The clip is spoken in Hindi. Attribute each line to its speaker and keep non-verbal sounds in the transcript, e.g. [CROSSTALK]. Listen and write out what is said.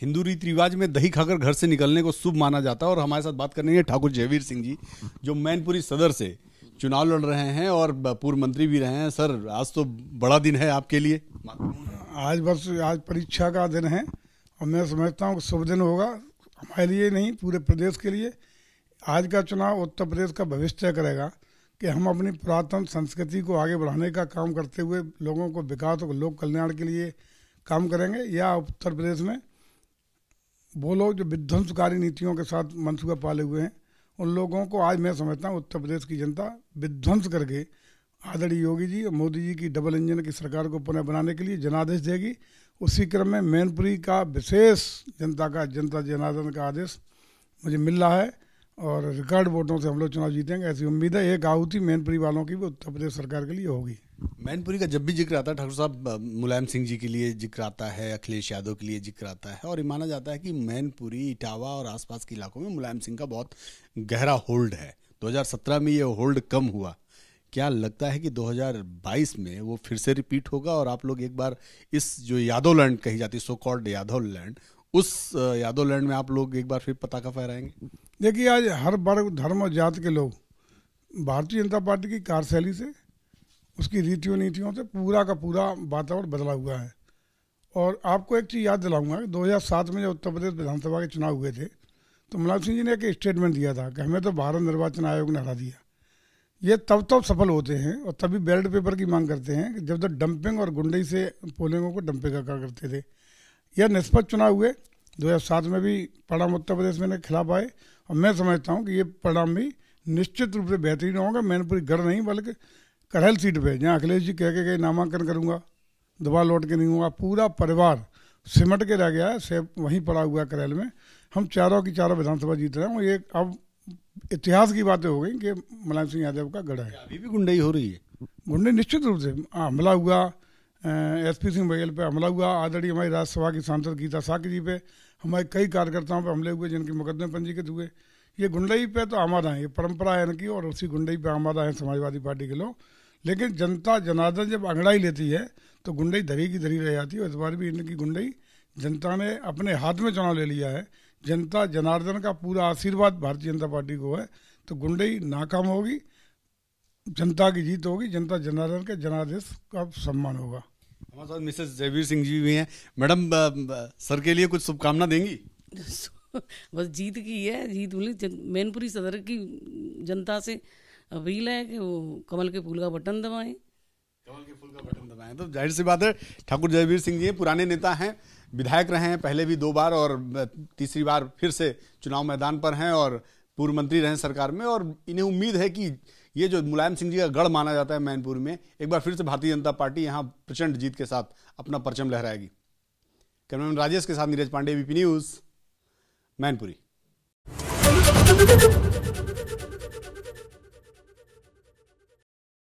Speaker 1: हिंदू रीति रिवाज में दही खाकर घर से निकलने को शुभ माना जाता है और हमारे साथ बात करेंगे ठाकुर जयवीर सिंह जी जो मैनपुरी सदर से चुनाव लड़ रहे हैं और पूर्व मंत्री भी रहे हैं सर आज तो बड़ा दिन है आपके लिए
Speaker 2: आज बस आज परीक्षा का दिन है और मैं समझता हूँ शुभ दिन होगा हमारे लिए नहीं पूरे प्रदेश के लिए आज का चुनाव उत्तर प्रदेश का भविष्य करेगा कि हम अपनी पुरातन संस्कृति को आगे बढ़ाने का काम करते हुए लोगों को विकास और लोक कल्याण के लिए काम करेंगे या उत्तर प्रदेश में वो लोग जो विध्वंसकारी नीतियों के साथ मनसूबा पाले हुए हैं उन लोगों को आज मैं समझता हूँ उत्तर प्रदेश की जनता विध्वंस करके आदरणीय योगी जी और मोदी जी की डबल इंजन की सरकार को पुनः बनाने के लिए जनादेश देगी उसी क्रम में मैनपुरी का विशेष जनता का जनता जनार्दन का आदेश मुझे मिल रहा है और रिकॉर्ड वोटों से हम लोग चुनाव जीतेंगे ऐसी उम्मीद है एक आहुति मैनपुरी वालों की भी उत्तर प्रदेश सरकार के लिए होगी
Speaker 1: मैनपुरी का जब भी जिक्र आता है ठाकुर साहब मुलायम सिंह जी के लिए जिक्र आता है अखिलेश यादव के लिए जिक्र आता है और ये माना जाता है कि मैनपुरी इटावा और आसपास के इलाकों में मुलायम सिंह का बहुत गहरा होल्ड है 2017 में ये होल्ड कम हुआ क्या लगता है कि 2022 में वो फिर से रिपीट होगा और आप लोग एक बार इस जो यादव लैंड कही जाती है सो कॉल्ड यादव लैंड उस यादव लैंड में आप लोग एक बार फिर पताका फहराएंगे
Speaker 2: देखिए आज हर वर्ग धर्म और जात के लोग भारतीय जनता पार्टी की कार्यशैली से उसकी रीतियों नीतियों से पूरा का पूरा वातावरण बदला हुआ है और आपको एक चीज़ याद दिलाऊंगा कि सात में जब उत्तर प्रदेश विधानसभा के चुनाव हुए थे तो मुलायम सिंह जी ने एक स्टेटमेंट दिया था कि हमें तो भारत निर्वाचन आयोग ने हरा दिया ये तब तब सफल होते हैं और तभी बैलेट पेपर की मांग करते हैं कि जब तक डंपिंग और गुंडई से पोलिंगों को डंपिंग का करते थे यह निष्पक्ष चुनाव हुए 2007 में भी परिणाम उत्तर प्रदेश में खिलाफ आए और मैं समझता हूँ कि ये परिणाम भी निश्चित रूप से बेहतरीन होगा मैंने पूरी गढ़ नहीं बल्कि कड़हल सीट पे जहाँ अखिलेश जी कह के गए नामांकन करूँगा दोबारा लौट के नहीं हुआ पूरा परिवार सिमट के रह गया से वहीं पड़ा हुआ है करेल में हम चारों की चारों विधानसभा जीत रहे हैं ये अब इतिहास की बातें हो गई कि मुलायम सिंह यादव का गढ़ है अभी भी गुंडई हो रही है गुंडई निश्चित रूप से हाँ, हमला हुआ एस पी सिंह बघेल पे हमला हुआ आदरणीय हमारी राज्यसभा की सांसद गीता साक जी पे हमारे कई कार्यकर्ताओं पे हमले हुए जिनके मुकदमे पंजीकृत हुए ये गुंडई पे तो आमादा है ये परंपरा है इनकी और उसी गुंडई पे आमादा है समाजवादी पार्टी के लोग लेकिन जनता जनार्दन जब अंगड़ाई लेती है तो गुंडई धरी की धरी रह जाती है इस बार भी इनकी गुंडई जनता ने अपने हाथ में चुनाव ले लिया है जनता जनार्दन का पूरा आशीर्वाद भारतीय जनता पार्टी को है तो गुंडई नाकाम होगी जनता की जीत होगी जनता जनार्दन के जनादेश का सम्मान होगा
Speaker 1: हमारे साथ मिसेस जयवीर सिंह जी भी हैं मैडम सर के लिए कुछ शुभकामना देंगी
Speaker 2: [LAUGHS] बस जीत की है जीत बोली मैनपुरी सदर की जनता से अपील है कि वो कमल के फूल का बटन दबाएं कमल के
Speaker 1: फूल का बटन दबाएं तो जाहिर सी बात है ठाकुर जयवीर सिंह जी पुराने नेता हैं विधायक रहे हैं पहले भी दो बार और तीसरी बार फिर से चुनाव मैदान पर हैं और पूर्व मंत्री रहे सरकार में और इन्हें उम्मीद है कि ये जो मुलायम सिंह जी का गढ़ माना जाता है मैनपुर में एक बार फिर से भारतीय जनता पार्टी यहाँ प्रचंड जीत के साथ अपना परचम लहराएगी कैमरामैन राजेश के साथ नीरज पांडे बीपी न्यूज मैनपुरी